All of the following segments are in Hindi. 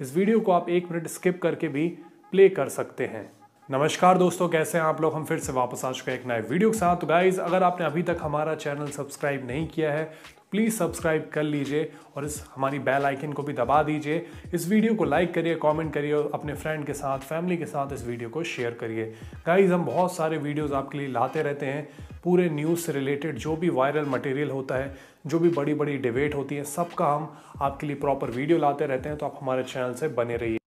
इस वीडियो को आप एक मिनट स्किप करके भी प्ले कर सकते हैं नमस्कार दोस्तों कैसे हैं आप लोग हम फिर से वापस आ चुके हैं एक नए वीडियो के साथ तो गाइज़ अगर आपने अभी तक हमारा चैनल सब्सक्राइब नहीं किया है तो प्लीज़ सब्सक्राइब कर लीजिए और इस हमारी बेल आइकन को भी दबा दीजिए इस वीडियो को लाइक करिए कमेंट करिए और अपने फ्रेंड के साथ फैमिली के साथ इस वीडियो को शेयर करिए गाइज़ हम बहुत सारे वीडियोज़ आपके लिए लाते रहते हैं पूरे न्यूज़ से रिलेटेड जो भी वायरल मटेरियल होता है जो भी बड़ी बड़ी डिबेट होती है सबका हम आपके लिए प्रॉपर वीडियो लाते रहते हैं तो आप हमारे चैनल से बने रहिए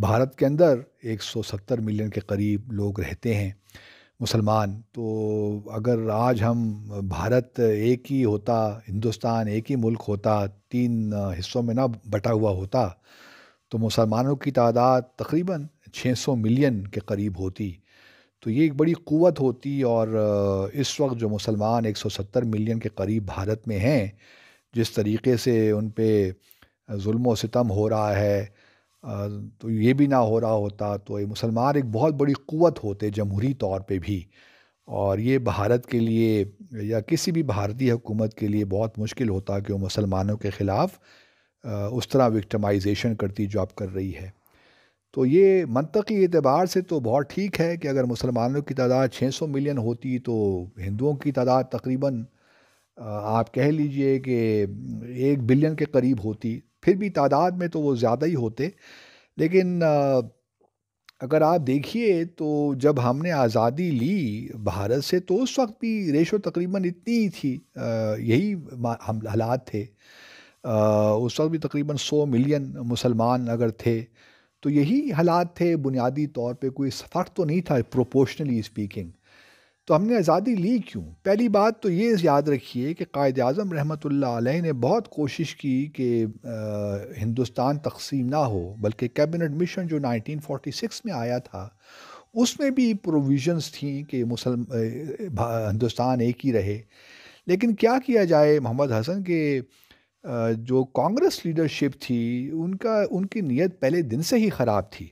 भारत के अंदर 170 मिलियन के करीब लोग रहते हैं मुसलमान तो अगर आज हम भारत एक ही होता हिंदुस्तान एक ही मुल्क होता तीन हिस्सों में ना बटा हुआ होता तो मुसलमानों की तादाद तकरीबन 600 मिलियन के करीब होती तो ये एक बड़ी क़वत होती और इस वक्त जो मुसलमान 170 मिलियन के करीब भारत में हैं जिस तरीके से उन पर जुल्म सितम हो रहा है तो ये भी ना हो रहा होता तो ये मुसलमान एक बहुत बड़ी क़वत होते जमहूरी तौर पे भी और ये भारत के लिए या किसी भी भारतीय हुकूमत के लिए बहुत मुश्किल होता कि वो मुसलमानों के ख़िलाफ़ उस तरह विक्टमाइजेशन करती जो आप कर रही है तो ये मनतकी एतबार से तो बहुत ठीक है कि अगर मुसलमानों की तादाद 600 मिलियन होती तो हिंदुओं की तादाद तकरीबन आप कह लीजिए कि एक बिलियन के करीब होती फिर भी तादाद में तो वो ज़्यादा ही होते लेकिन अगर आप देखिए तो जब हमने आज़ादी ली भारत से तो उस वक्त भी रेशो तकरीबन इतनी ही थी यही हम हालात थे उस वक्त भी तकरीबन 100 मिलियन मुसलमान अगर थे तो यही हालात थे बुनियादी तौर पे कोई फ़र्क तो नहीं था प्रोपोर्शनली स्पीकिंग तो हमने आज़ादी ली क्यों पहली बात तो ये याद रखिए कि कायद अजम रहमत ने बहुत कोशिश की कि हिंदुस्तान तकसीम ना हो बल्कि कैबिनेट मिशन जो 1946 में आया था उसमें भी प्रोविज़न्स थी कि मुसलम हिंदुस्तान एक ही रहे लेकिन क्या किया जाए मोहम्मद हसन के जो कांग्रेस लीडरशिप थी उनका उनकी नीयत पहले दिन से ही ख़राब थी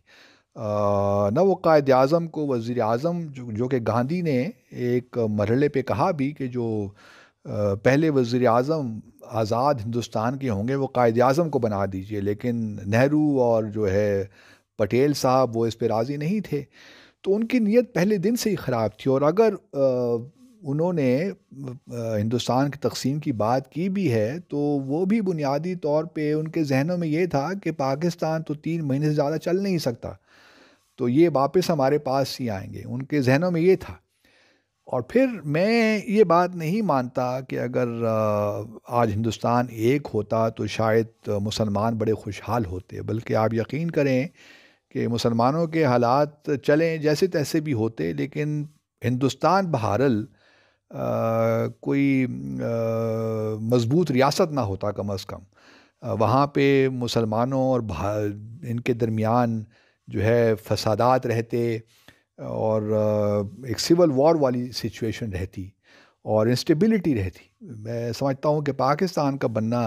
न वो कायद अज़म को वज़ी अज़म जो, जो कि गांधी ने एक मरहले पे कहा भी कि जो पहले वज़ी अजम आज़ाद हिंदुस्तान के होंगे वो कायद अजम को बना दीजिए लेकिन नेहरू और जो है पटेल साहब वो इस पर राज़ी नहीं थे तो उनकी नीयत पहले दिन से ही ख़राब थी और अगर उन्होंने हिंदुस्तान की तकसीम की बात की भी है तो वो भी बुनियादी तौर पे उनके जहनों में ये था कि पाकिस्तान तो तीन महीने से ज़्यादा चल नहीं सकता तो ये वापस हमारे पास ही आएंगे उनके जहनों में ये था और फिर मैं ये बात नहीं मानता कि अगर आज हिंदुस्तान एक होता तो शायद मुसलमान बड़े खुशहाल होते बल्कि आप यकीन करें कि मुसलमानों के हालात चलें जैसे तैसे भी होते लेकिन हिंदुस्तान बहरल कोई मजबूत रियासत ना होता कम अज़ कम वहाँ पे मुसलमानों और इनके दरमियान जो है फसादात रहते और एक सिविल वॉर वाली सिचुएशन रहती और इंस्टेबिलिटी रहती मैं समझता हूँ कि पाकिस्तान का बनना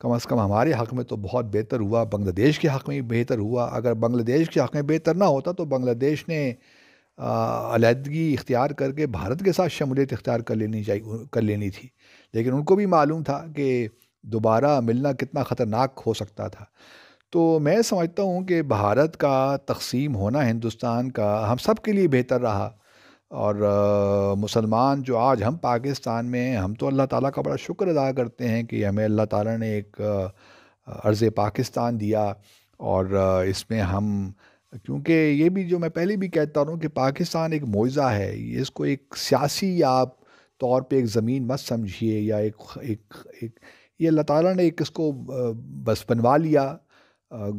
कम अज़ कम हमारे हक़ में तो बहुत बेहतर हुआ बांग्लादेश के हक़ में बेहतर हुआ अगर बांग्लादेश के हक़ में बेहतर ना होता तो बांग्लादेश ने अलीहदगी इख्तियार करके भारत के साथ शमूलियत इख्तियार कर लेनी चाहिए कर लेनी थी लेकिन उनको भी मालूम था कि दोबारा मिलना कितना ख़तरनाक हो सकता था तो मैं समझता हूँ कि भारत का तकसीम होना हिंदुस्तान का हम सब के लिए बेहतर रहा और मुसलमान जो आज हम पाकिस्तान में हम तो अल्लाह ताला का बड़ा शुक्र अदा करते हैं कि हमें अल्लाह ताला ने एक अर्ज़ पाकिस्तान दिया और इसमें हम क्योंकि ये भी जो मैं पहले भी कहता रहा हूँ कि पाकिस्तान एक मुआवजा है इसको एक सियासी आप तौर पे एक ज़मीन मत समझिए या एक एक एक ये अल्लाह ताला ने एक इसको बस बनवा लिया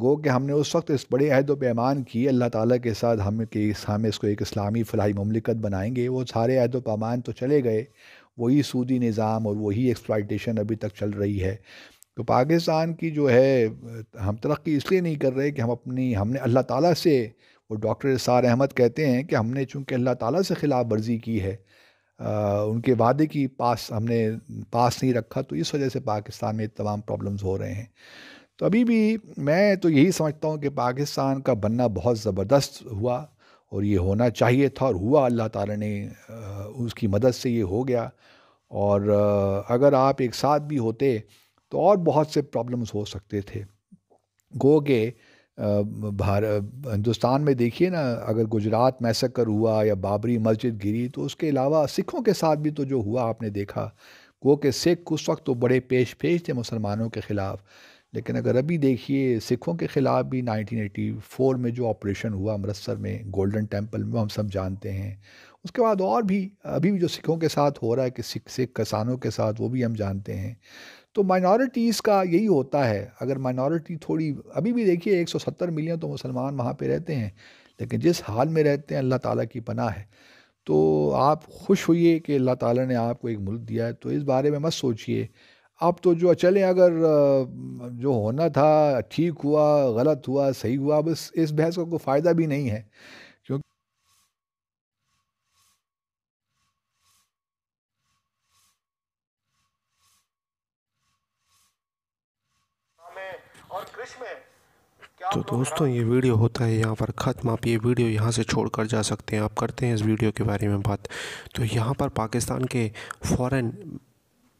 गो कि हमने उस वक्त इस बड़े अहद व पैमान किए अल्लाह ताला के साथ हम के हम इसको एक इस्लामी फलाही ममलिकत बनाएंगे वो सारे अहद व पैमान तो चले गए वही सूदी निज़ाम और वही एक्सप्लाइटेशन अभी तक चल रही है तो पाकिस्तान की जो है हम तरक्की इसलिए नहीं कर रहे कि हम अपनी हमने अल्लाह ताला से वो डॉक्टर सार अहमद कहते हैं कि हमने चूँकि अल्लाह ताला से ख़िलाफ़ वर्जी की है आ, उनके वादे की पास हमने पास नहीं रखा तो इस वजह से पाकिस्तान में तमाम प्रॉब्लम्स हो रहे हैं तो अभी भी मैं तो यही समझता हूँ कि पाकिस्तान का बनना बहुत ज़बरदस्त हुआ और ये होना चाहिए था और हुआ अल्लाह ताला ने उसकी मदद से ये हो गया और अगर आप एक साथ भी होते तो और बहुत से प्रॉब्लम्स हो सकते थे गो के भारत हिंदुस्तान में देखिए ना अगर गुजरात मैसकर हुआ या बाबरी मस्जिद गिरी तो उसके अलावा सिखों के साथ भी तो जो हुआ आपने देखा गो के सिख उस वक्त तो बड़े पेश पेश थे मुसलमानों के ख़िलाफ़ लेकिन अगर अभी देखिए सिखों के ख़िलाफ़ भी 1984 में जो ऑपरेशन हुआ अमृतसर में गोल्डन टेम्पल में हम सब जानते हैं उसके बाद और भी अभी भी जो सिखों के साथ हो रहा है कि सिख सिख किसानों के साथ वो भी हम जानते हैं तो माइनॉरिटीज़ का यही होता है अगर माइनॉरिटी थोड़ी अभी भी देखिए 170 मिलियन तो मुसलमान वहाँ पे रहते हैं लेकिन जिस हाल में रहते हैं अल्लाह ताला की पनाह है तो आप खुश होइए कि अल्लाह ताला ने आपको एक मुल्क दिया है तो इस बारे में मत सोचिए आप तो जो चलें अगर जो होना था ठीक हुआ गलत हुआ सही हुआ बस इस बहस का कोई फ़ायदा भी नहीं है तो दोस्तों ये वीडियो होता है यहाँ पर ख़त्म आप ये वीडियो यहाँ से छोड़ कर जा सकते हैं आप करते हैं इस वीडियो के बारे में बात तो यहाँ पर पाकिस्तान के फॉरेन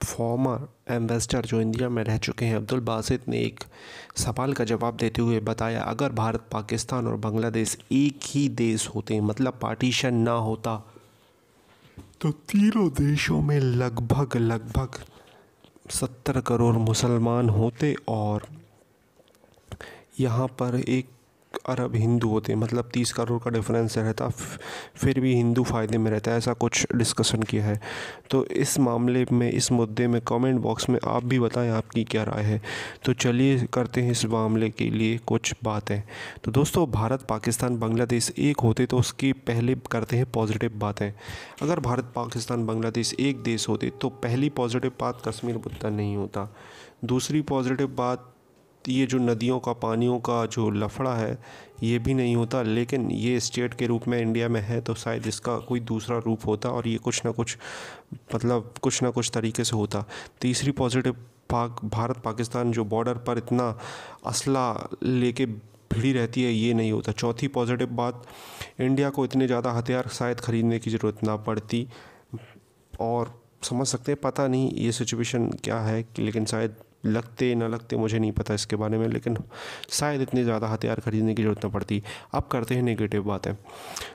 फॉर्मर एम्बेसडर जो इंडिया में रह चुके हैं अब्दुल बासित ने एक सवाल का जवाब देते हुए बताया अगर भारत पाकिस्तान और बांग्लादेश एक ही देश होते मतलब पार्टीशन ना होता तो तीनों देशों में लगभग लगभग सत्तर करोड़ मुसलमान होते और यहाँ पर एक अरब हिंदू होते मतलब तीस करोड़ का डिफरेंस रहता फिर भी हिंदू फ़ायदे में रहता है ऐसा कुछ डिस्कशन किया है तो इस मामले में इस मुद्दे में कमेंट बॉक्स में आप भी बताएं आपकी क्या राय है तो चलिए करते हैं इस मामले के लिए कुछ बातें तो दोस्तों भारत पाकिस्तान बांग्लादेश एक होते तो उसकी पहले करते हैं पॉजिटिव बातें अगर भारत पाकिस्तान बांग्लादेश एक देश होते तो पहली पॉजिटिव बात कश्मीर मुद्दा नहीं होता दूसरी पॉजिटिव बात ये जो नदियों का पानियों का जो लफड़ा है ये भी नहीं होता लेकिन ये स्टेट के रूप में इंडिया में है तो शायद इसका कोई दूसरा रूप होता और ये कुछ ना कुछ मतलब कुछ ना कुछ तरीके से होता तीसरी पॉजिटिव पाक भारत पाकिस्तान जो बॉर्डर पर इतना असला लेके भिड़ी रहती है ये नहीं होता चौथी पॉजिटिव बात इंडिया को इतने ज़्यादा हथियार शायद ख़रीदने की ज़रूरत ना पड़ती और समझ सकते हैं पता नहीं ये सिचुएशन क्या है लेकिन शायद लगते ना लगते मुझे नहीं पता इसके बारे में लेकिन शायद इतने ज़्यादा हथियार खरीदने की ज़रूरत न पड़ती अब करते हैं नेगेटिव बातें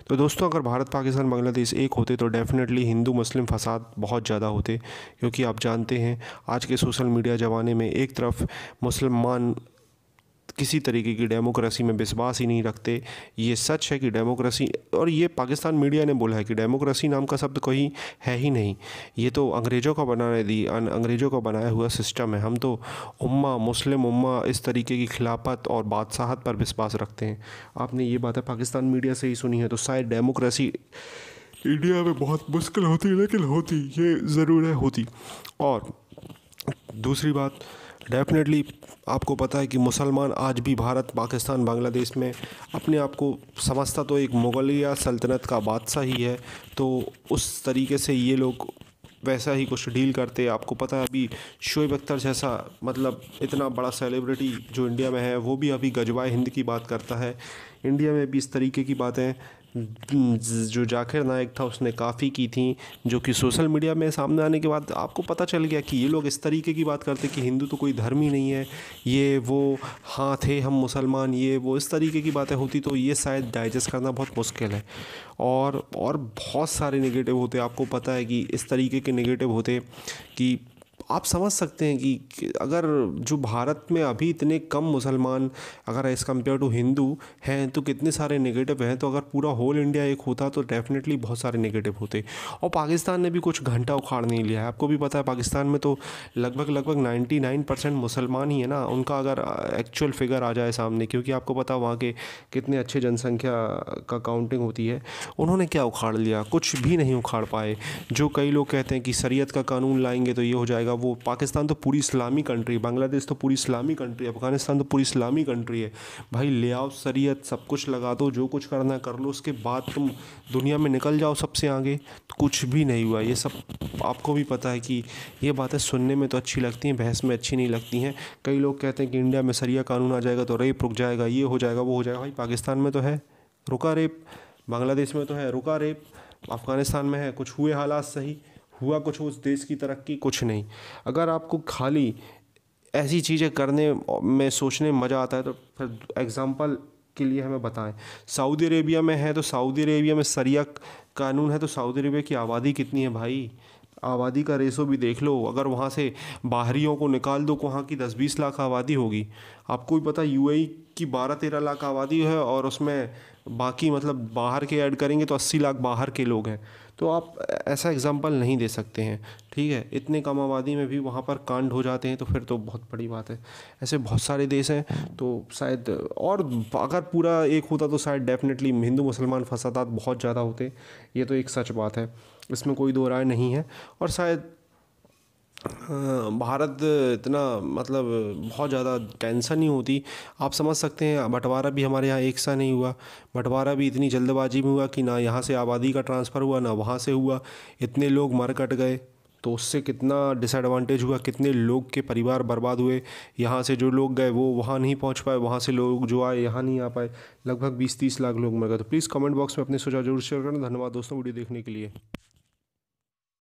तो दोस्तों अगर भारत पाकिस्तान बांग्लादेश एक होते तो डेफिनेटली हिंदू मुस्लिम फसाद बहुत ज़्यादा होते क्योंकि आप जानते हैं आज के सोशल मीडिया ज़माने में एक तरफ मुसलमान किसी तरीके की डेमोक्रेसी में विश्वास ही नहीं रखते ये सच है कि डेमोक्रेसी और ये पाकिस्तान मीडिया ने बोला है कि डेमोक्रेसी नाम का शब्द कोई है ही नहीं ये तो अंग्रेज़ों का बनाने दी अं- अंग्रेज़ों का बनाया हुआ सिस्टम है हम तो उम्मा मुस्लिम उम्मा इस तरीके की खिलाफत और बादशाहत पर विश्वास रखते हैं आपने ये बातें पाकिस्तान मीडिया से ही सुनी है तो शायद डेमोक्रेसी इंडिया में बहुत मुश्किल होती लेकिन होती ये ज़रूर है होती और दूसरी बात डेफिनेटली आपको पता है कि मुसलमान आज भी भारत पाकिस्तान बांग्लादेश में अपने आप को समझता तो एक मुगलिया सल्तनत का बादशाह ही है तो उस तरीके से ये लोग वैसा ही कुछ डील करते आपको पता है अभी शोएब अख्तर जैसा मतलब इतना बड़ा सेलिब्रिटी जो इंडिया में है वो भी अभी गजवाए हिंद की बात करता है इंडिया में भी इस तरीके की बातें जो जाकिर नायक था उसने काफ़ी की थी जो कि सोशल मीडिया में सामने आने के बाद आपको पता चल गया कि ये लोग इस तरीके की बात करते कि हिंदू तो कोई धर्म ही नहीं है ये वो हाँ थे हम मुसलमान ये वो इस तरीके की बातें होती तो ये शायद डाइजेस्ट करना बहुत मुश्किल है और और बहुत सारे नेगेटिव होते आपको पता है कि इस तरीके के नेगेटिव होते कि आप समझ सकते हैं कि अगर जो भारत में अभी इतने कम मुसलमान अगर एज़ कम्पेयर टू हिंदू हैं तो कितने सारे नेगेटिव हैं तो अगर पूरा होल इंडिया एक होता तो डेफिनेटली बहुत सारे नेगेटिव होते और पाकिस्तान ने भी कुछ घंटा उखाड़ नहीं लिया है आपको भी पता है पाकिस्तान में तो लगभग लगभग नाइन परसेंट मुसलमान ही है ना उनका अगर एक्चुअल फिगर आ जाए सामने क्योंकि आपको पता है वहाँ के कितने अच्छे जनसंख्या का काउंटिंग होती है उन्होंने क्या उखाड़ लिया कुछ भी नहीं उखाड़ पाए जो कई लोग कहते हैं कि शरीयत का कानून लाएंगे तो ये हो जाएगा वो पाकिस्तान तो पूरी इस्लामी कंट्री है बांग्लादेश तो पूरी इस्लामी कंट्री है अफगानिस्तान तो पूरी इस्लामी कंट्री है भाई ले आओ सरियत सब कुछ लगा दो जो कुछ करना कर लो उसके बाद तुम दुनिया में निकल जाओ सबसे आगे तो कुछ भी नहीं हुआ ये सब आपको भी पता है कि ये बातें सुनने में तो अच्छी लगती हैं बहस में अच्छी नहीं लगती हैं कई लोग कहते हैं कि इंडिया में सरिया कानून आ जाएगा तो रेप रुक जाएगा ये हो जाएगा वो हो जाएगा भाई पाकिस्तान में तो है रुका रेप बांग्लादेश में तो है रुका रेप अफ़गानिस्तान में है कुछ हुए हालात सही हुआ कुछ उस देश की तरक्की कुछ नहीं अगर आपको खाली ऐसी चीज़ें करने में सोचने में मज़ा आता है तो फिर एग्ज़ाम्पल के लिए हमें बताएं सऊदी अरेबिया में है तो सऊदी अरेबिया में सरिया कानून है तो सऊदी अरेबिया की आबादी कितनी है भाई आबादी का रेसो भी देख लो अगर वहाँ से बाहरियों को निकाल दो तो वहाँ की दस बीस लाख आबादी होगी आपको भी पता यू की बारह तेरह लाख आबादी है और उसमें बाकी मतलब बाहर के ऐड करेंगे तो अस्सी लाख बाहर के लोग हैं तो आप ऐसा एग्ज़ाम्पल नहीं दे सकते हैं ठीक है इतने कम आबादी में भी वहाँ पर कांड हो जाते हैं तो फिर तो बहुत बड़ी बात है ऐसे बहुत सारे देश हैं तो शायद और अगर पूरा एक होता तो शायद डेफिनेटली हिंदू मुसलमान फसादात बहुत ज़्यादा होते ये तो एक सच बात है इसमें कोई दो राय नहीं है और शायद हाँ, भारत इतना मतलब बहुत ज़्यादा टेंशन नहीं होती आप समझ सकते हैं बंटवारा भी हमारे यहाँ एक सा नहीं हुआ बंटवारा भी इतनी जल्दबाजी में हुआ कि ना यहाँ से आबादी का ट्रांसफ़र हुआ ना वहाँ से हुआ इतने लोग मर कट गए तो उससे कितना डिसएडवांटेज हुआ कितने लोग के परिवार बर्बाद हुए यहाँ से जो लोग गए वो वहाँ नहीं पहुँच पाए वहाँ से लोग जो आए यहाँ नहीं आ पाए लगभग बीस तीस लाख लोग मर गए तो प्लीज़ कमेंट बॉक्स में अपने सुझाव जरूर शेयर करना धन्यवाद दोस्तों वीडियो देखने के लिए